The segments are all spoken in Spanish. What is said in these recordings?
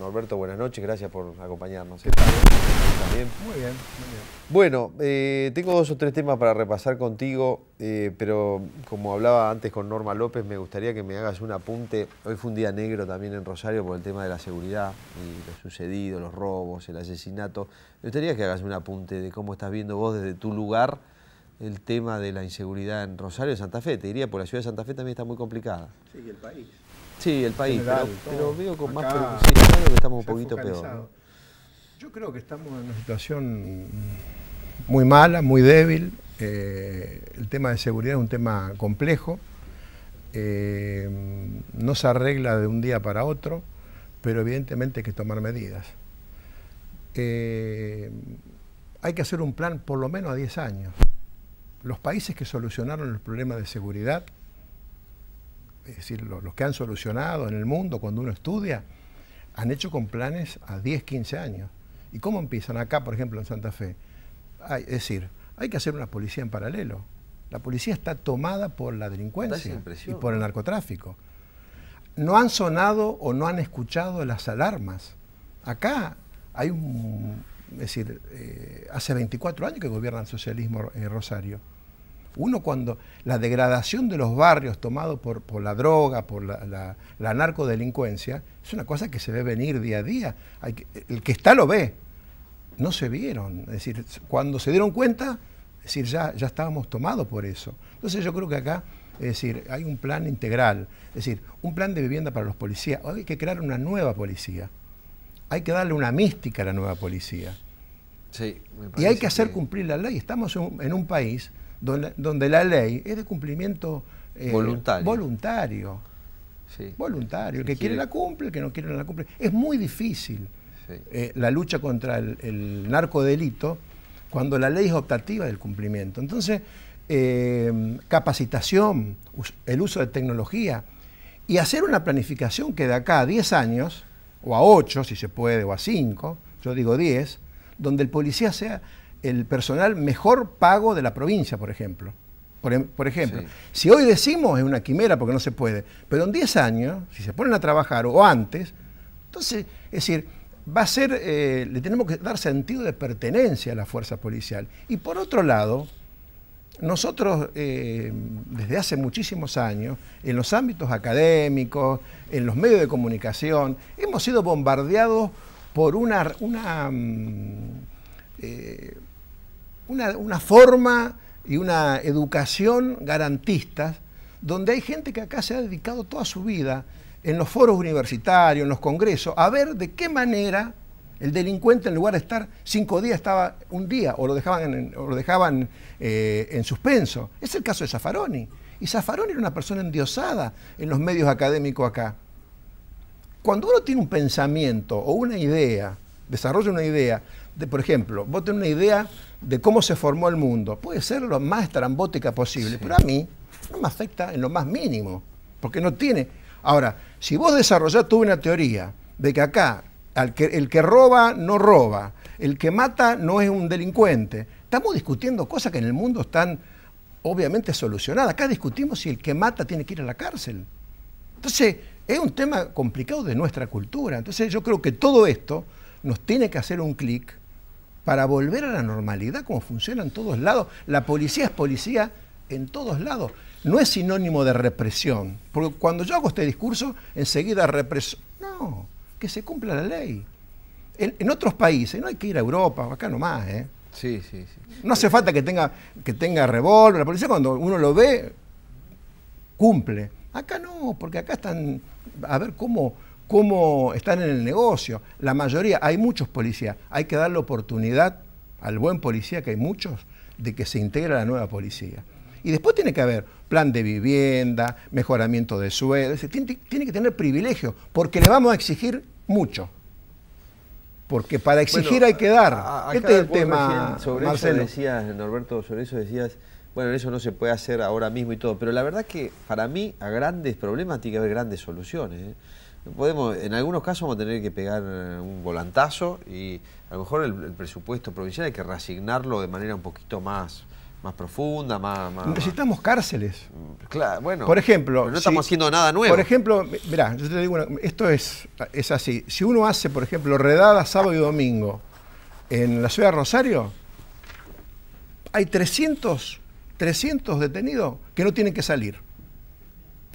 Norberto, buenas noches, gracias por acompañarnos. ¿eh? Muy bien, muy bien. Bueno, eh, tengo dos o tres temas para repasar contigo, eh, pero como hablaba antes con Norma López, me gustaría que me hagas un apunte. Hoy fue un día negro también en Rosario por el tema de la seguridad y lo sucedido, los robos, el asesinato. Me gustaría que hagas un apunte de cómo estás viendo vos desde tu lugar el tema de la inseguridad en Rosario, Santa Fe. Te diría, por la ciudad de Santa Fe también está muy complicada. Sí, y el país. Sí, el país, pero, veo con más preocupación que estamos un poquito peor. Yo creo que estamos en una situación muy mala, muy débil. Eh, el tema de seguridad es un tema complejo. Eh, no se arregla de un día para otro, pero evidentemente hay que tomar medidas. Eh, hay que hacer un plan por lo menos a 10 años. Los países que solucionaron los problemas de seguridad es decir, los, que han solucionado en el mundo cuando uno estudia, han hecho con planes a 10, 15 años. ¿Y cómo empiezan acá, por ejemplo, en Santa Fe? es decir, hay que hacer una policía en paralelo. La policía está tomada por la delincuencia y por el narcotráfico. No han sonado o no han escuchado las alarmas. Acá hay un... Es decir, eh, hace 24 años que gobierna el socialismo en eh, Rosario. Uno cuando la degradación de los barrios tomado por, la droga, por la, la, la, narcodelincuencia, es una cosa que se ve venir día a día. el que está lo ve. No se vieron. Es decir, cuando se dieron cuenta, decir, ya, ya estábamos tomados por eso. Entonces yo creo que acá, es decir, hay un plan integral. Es decir, un plan de vivienda para los policías. hay que crear una nueva policía. Hay que darle una mística a la nueva policía. Sí, y hay que hacer cumplir la ley. Estamos en un país donde, la ley es de cumplimiento eh, voluntario. Voluntario. El que quiere, la cumple, el que no quiere la cumple. Es muy difícil eh, la lucha contra el, narcodelito cuando la ley es optativa del cumplimiento. Entonces, eh, capacitación, el uso de tecnología y hacer una planificación que de acá a 10 años, o a 8 si se puede, o a 5, yo digo 10, donde el policía sea el personal mejor pago de la provincia, por ejemplo. Por, em, ejemplo, si hoy decimos es una quimera porque no se puede, pero en 10 años, si se ponen a trabajar o antes, entonces, es decir, va a ser, eh, le tenemos que dar sentido de pertenencia a la fuerza policial. Y por otro lado, nosotros eh, desde hace muchísimos años, en los ámbitos académicos, en los medios de comunicación, hemos sido bombardeados por una, mm, eh, una, forma y una educación garantistas, donde hay gente que acá se ha dedicado toda su vida en los foros universitarios, en los congresos, a ver de qué manera el delincuente en lugar de estar cinco días estaba un día o lo dejaban, en, lo dejaban eh, en suspenso. Es el caso de Zaffaroni. Y Zaffaroni era una persona endiosada en los medios académicos acá. Cuando uno tiene un pensamiento o una idea, desarrolla una idea, por ejemplo, vos tenés una idea de cómo se formó el mundo. Puede ser lo más estrambótica posible, pero a mí no me afecta en lo más mínimo, porque no tiene... Ahora, si vos desarrollás tú una teoría de que acá el que roba no roba, el que mata no es un delincuente, estamos discutiendo cosas que en el mundo están obviamente solucionadas. Acá discutimos si el que mata tiene que ir a la cárcel. Entonces, es un tema complicado de nuestra cultura. Entonces, yo creo que todo esto nos tiene que hacer un clic para volver a la normalidad como funciona en todos lados. La policía es policía en todos lados. No es sinónimo de represión, porque cuando yo hago este discurso, enseguida represión. No, que se cumpla la ley. En, otros países, no hay que ir a Europa, acá nomás, ¿eh? Sí, sí, sí. No hace falta que tenga, que tenga revólver, la policía cuando uno lo ve, cumple. Acá no, porque acá están a ver cómo cómo están en el negocio. La mayoría, hay muchos policías, hay que dar la oportunidad al buen policía, que hay muchos, de que se integre a la nueva policía. Y después tiene que haber plan de vivienda, mejoramiento de sueldo, tiene, que tener privilegio, porque le vamos a exigir mucho. Porque para exigir hay que dar. este es el tema. Sobre eso decías, Norberto, sobre eso decías, bueno, eso no se puede hacer ahora mismo y todo, pero la verdad que para mí a grandes problemas tiene que haber grandes soluciones. ¿eh? Podemos, en algunos casos vamos a tener que pegar un volantazo y a lo mejor el, presupuesto provincial hay que reasignarlo de manera un poquito más, más profunda, más, Necesitamos cárceles. Mm, claro, bueno. Por ejemplo. no estamos haciendo nada nuevo. Por ejemplo, mirá, yo te digo, esto es, es así. Si uno hace, por ejemplo, redada sábado y domingo en la ciudad de Rosario, hay 300, 300 detenidos que no tienen que salir.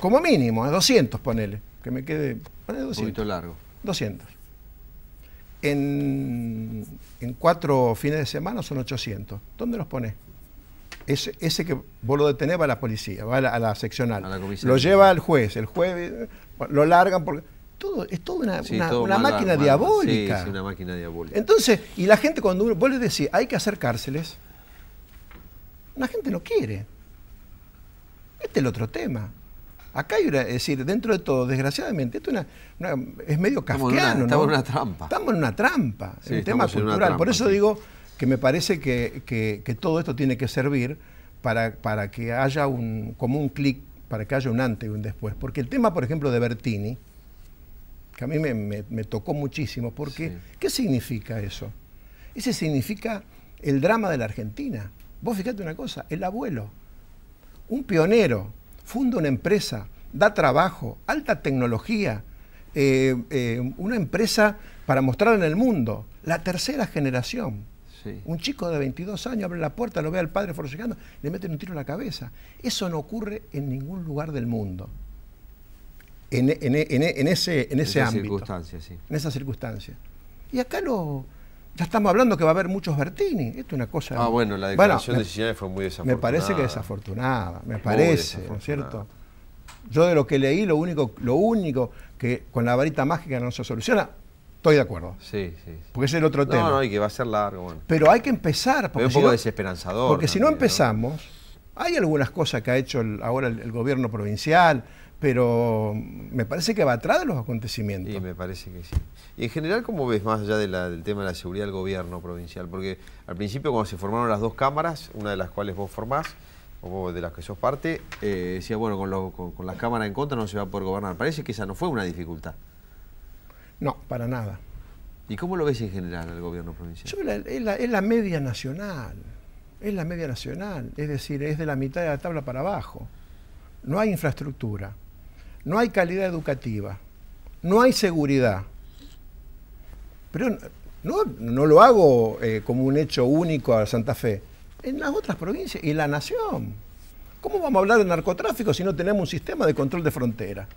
Como mínimo, 200, ¿eh? ponele, que me quede un poquito largo. 200. En, cuatro fines de semana son 800. ¿Dónde los pones? Ese, que vos lo detenés va a la policía, va a la, seccional. lo lleva al juez, el juez lo largan Todo, es toda una, todo una máquina diabólica. es una máquina diabólica. Entonces, y la gente cuando vos a decís, hay que hacer cárceles, la gente no quiere. Este es el otro tema. Acá hay una, es decir, dentro de todo, desgraciadamente, esto es medio kafkiano. Estamos, en una trampa. Estamos en una trampa, el tema cultural. Por eso digo que me parece que, todo esto tiene que servir para, para que haya un, como un clic, para que haya un antes y un después. Porque el tema, por ejemplo, de Bertini, que a mí me, tocó muchísimo, porque ¿qué significa eso? Ese significa el drama de la Argentina. Vos fíjate una cosa, el abuelo, un pionero, funda una empresa, da trabajo, alta tecnología, eh, eh, una empresa para mostrar en el mundo, la tercera generación. Un chico de 22 años abre la puerta, lo ve al padre forcejeando, le meten un tiro en la cabeza. Eso no ocurre en ningún lugar del mundo. En, ese en, en ese, en ese ámbito. Sí. En esa circunstancia. Y acá lo, ya estamos hablando que va a haber muchos Bertini. Esto es una cosa. Ah, bueno, la declaración de fue muy desafortunada. Me parece que desafortunada, me parece, ¿no es cierto? Yo de lo que leí, lo único, lo único que con la varita mágica no se soluciona, estoy de acuerdo. Sí, sí. Porque es el otro tema. No, no, y que va a ser largo. Pero hay que empezar. es un poco desesperanzador. Porque si no empezamos, hay algunas cosas que ha hecho ahora el gobierno provincial pero me parece que va atrás de los acontecimientos. Sí, me parece que sí. Y en general, ¿cómo ves más allá del tema de la seguridad del gobierno provincial? Porque al principio cuando se formaron las dos cámaras, una de las cuales vos formás, o vos de las que sos parte, eh, decía, bueno, con, lo, con, las cámaras en contra no se va a poder gobernar. Parece que esa no fue una dificultad. No, para nada. ¿Y cómo lo ves en general el gobierno provincial? es la media nacional, es la media nacional, es decir, es de la mitad de la tabla para abajo. No hay infraestructura no hay calidad educativa, no hay seguridad. Pero no, lo hago eh, como un hecho único a Santa Fe, en las otras provincias y la nación. ¿Cómo vamos a hablar de narcotráfico si no tenemos un sistema de control de frontera?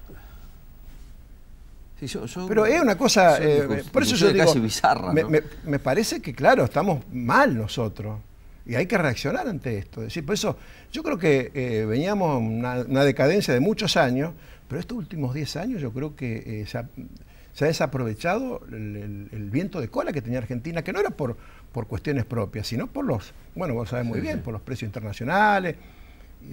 Pero es una cosa, eh, por eso yo digo, me, parece que claro, estamos mal nosotros. Y hay que reaccionar ante esto. decir, por eso yo creo que eh, veníamos una, una decadencia de muchos años pero estos últimos 10 años yo creo que eh, se, ha, desaprovechado el, viento de cola que tenía Argentina, que no era por, por cuestiones propias, sino por los, bueno, vos sabés muy bien, por los precios internacionales,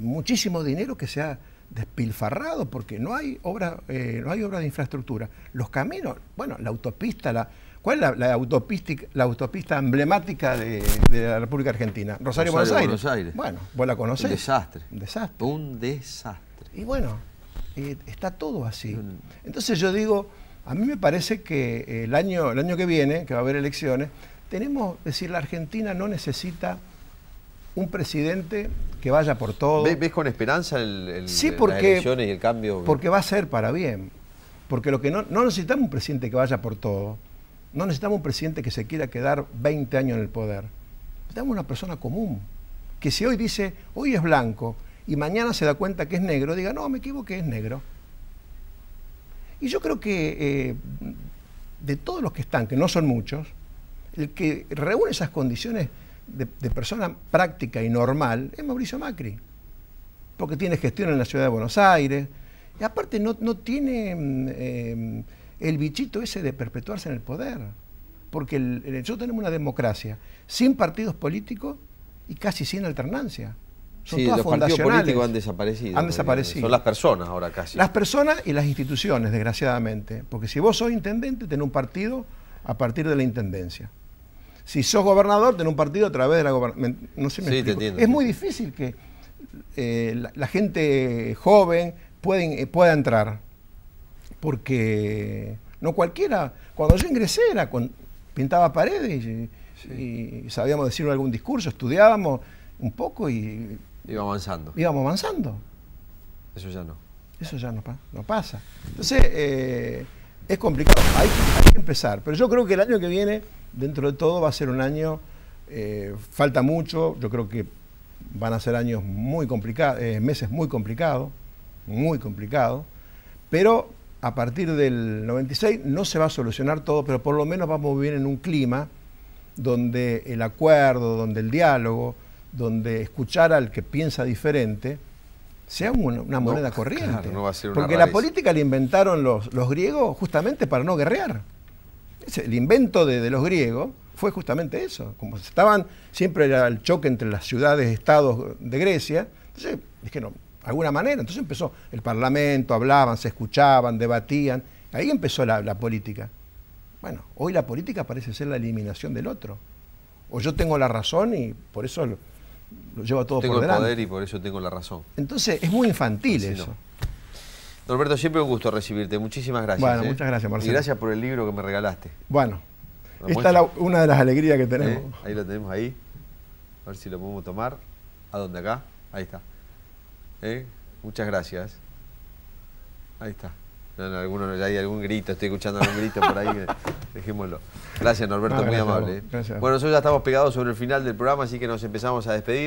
muchísimo dinero que se ha despilfarrado porque no hay obra, eh, no hay obra de infraestructura. Los caminos, bueno, la autopista, la, ¿cuál es la, autopista, la autopista emblemática de, la República Argentina? Rosario, Buenos, Aires. Buenos, Aires. Bueno, vos la conocés. Un desastre. Un desastre. Un desastre. Y bueno, está todo así. Mm. Entonces yo digo, a mí me parece que el año, el año que viene, que va a haber elecciones, tenemos, es decir, la Argentina no necesita un presidente que vaya por todo. ¿Ves, con esperanza el, sí, porque, las elecciones y el cambio? Porque va a ser para bien. Porque lo que no, no necesitamos un presidente que vaya por todo. No necesitamos un presidente que se quiera quedar 20 años en el poder. Necesitamos una persona común, que si hoy dice, hoy es blanco, y mañana se da cuenta que es negro, diga, no, me equivoqué, es negro. Y yo creo que eh, de todos los que están, que no son muchos, el que reúne esas condiciones de, persona práctica y normal es Mauricio Macri, porque tiene gestión en la ciudad de Buenos Aires, y aparte no, tiene mm, eh, el bichito ese de perpetuarse en el poder, porque nosotros tenemos una democracia sin partidos políticos y casi sin alternancia. Son sí, los partidos políticos han desaparecido. Han desaparecido. Son las personas ahora casi. Las personas y las instituciones, desgraciadamente. Porque si vos sos intendente, tenés un partido a partir de la intendencia. Si sos gobernador, tenés un partido a través de la gobernación. No sé, me sí, Es muy difícil que eh, la, gente joven eh, pueda entrar. Porque no cualquiera. Cuando yo ingresé, era con, pintaba paredes y, y sabíamos decir algún discurso, estudiábamos un poco y Iba avanzando. Íbamos avanzando. Eso ya no. Eso ya no, no pasa. Entonces, eh, es complicado. Hay, que empezar. Pero yo creo que el año que viene, dentro de todo, va a ser un año. Eh, falta mucho. Yo creo que van a ser años muy complicados, eh, meses muy complicados. Muy complicados. Pero a partir del 96 no se va a solucionar todo, pero por lo menos vamos a vivir en un clima donde el acuerdo, donde el diálogo, donde escuchar al que piensa diferente sea una, moneda corriente. Porque la política la inventaron los, griegos justamente para no guerrear. El invento de, los griegos fue justamente eso. Como estaban, siempre era el choque entre las ciudades, estados de Grecia. Entonces, dijeron, de alguna manera. Entonces empezó el parlamento, hablaban, se escuchaban, debatían. Ahí empezó la, política. Bueno, hoy la política parece ser la eliminación del otro. O yo tengo la razón y por eso lo todo tengo por el poder y por eso tengo la razón. Entonces, es muy infantil eso. Norberto, siempre un gusto recibirte. Muchísimas gracias. Bueno, eh. muchas gracias, Marcelo. Y gracias por el libro que me regalaste. Bueno, esta es una de las alegrías que tenemos. Eh, ahí lo tenemos, ahí. A ver si lo podemos tomar. ¿A dónde? Acá. Ahí está. Eh, muchas gracias. Ahí está. No, alguno, ya hay algún grito, estoy escuchando algún grito por ahí, dejémoslo. Gracias Norberto, muy amable. Bueno, nosotros ya estamos pegados sobre el final del programa, así que nos empezamos a despedir.